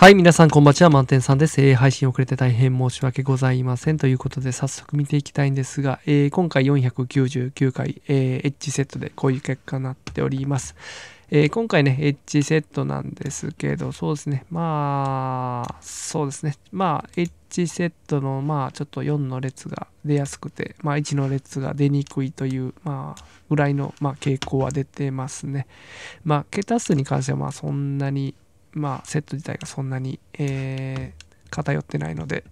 はい、皆さん、こんばんちは、満点さんです。えー、配信遅れて大変申し訳ございません。ということで、早速見ていきたいんですが、えー、今回499回、えー、エッジセットでこういう結果になっております。えー、今回ね、エッジセットなんですけど、そうですね、まあ、そうですね、まあ、エッジセットの、まあ、ちょっと4の列が出やすくて、まあ、1の列が出にくいという、まあ、ぐらいの、まあ、傾向は出てますね。まあ、桁数に関しては、まあ、そんなに、まあ、セット自体がそんなに、えー、偏ってないので、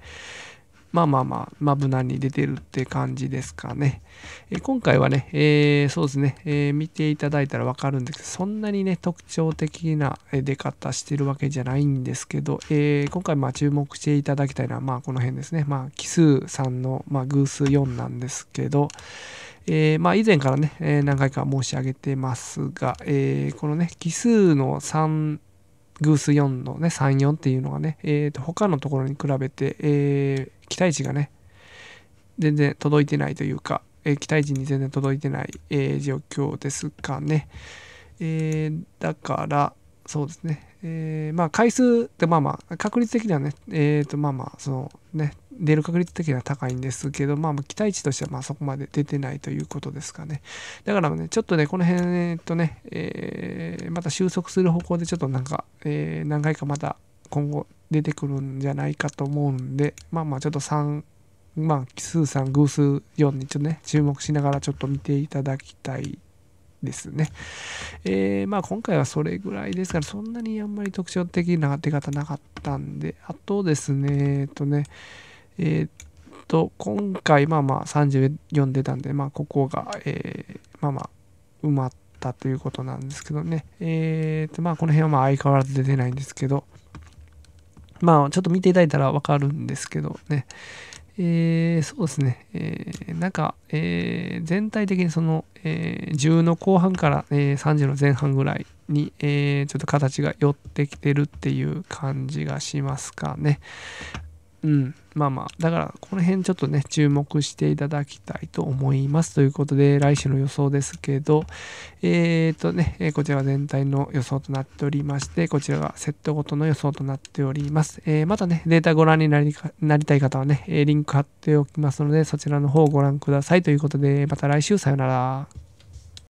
まあまあまあ、まあ、無難に出てるって感じですかね。えー、今回はね、えー、そうですね、えー、見ていただいたらわかるんですけど、そんなにね、特徴的な出方してるわけじゃないんですけど、え今回まあ注目していただきたいのは、まあこの辺ですね。まあ奇数3の、まあ、偶数4なんですけど、えー、まあ以前からね、えー、何回か申し上げてますが、えー、このね、奇数の3偶数4のね、3、4っていうのがね、えー、と他のところに比べて、えー、期待値がね、全然届いてないというか、えー、期待値に全然届いてない、えー、状況ですかね。えー、だから、そうですね。えー、まあ回数ってまあまあ、確率的にはね、えー、とまあまあ、そのね、出る確率的には高いんですけど、まあ、期待値としてはまそこまで出てないということですかね。だからね、ちょっとね、この辺、えっとね、えー、また収束する方向でちょっとなんか、えー、何回かまた今後出てくるんじゃないかと思うんで、まあまあちょっと3、まあ奇数3、偶数4にちょっとね、注目しながらちょっと見ていただきたいですね。えー、まあ今回はそれぐらいですから、そんなにあんまり特徴的な出方なかったんで、あとですね、えっとね、えー、っと、今回、まあまあ34出たんで、まあここが、えー、まあまあ埋まったということなんですけどね。えー、っと、まあこの辺はまあ相変わらず出てないんですけど、まあちょっと見ていただいたらわかるんですけどね。えー、そうですね、えー、なんか、えー、全体的にその、えー、10の後半から、えー、30の前半ぐらいに、えー、ちょっと形が寄ってきてるっていう感じがしますかね。うん、まあまあ、だからこの辺ちょっとね、注目していただきたいと思います。ということで、来週の予想ですけど、えっ、ー、とね、えこちらが全体の予想となっておりまして、こちらがセットごとの予想となっております。えー、またね、データご覧になりなりたい方はね、リンク貼っておきますので、そちらの方をご覧ください。ということで、また来週さよなら。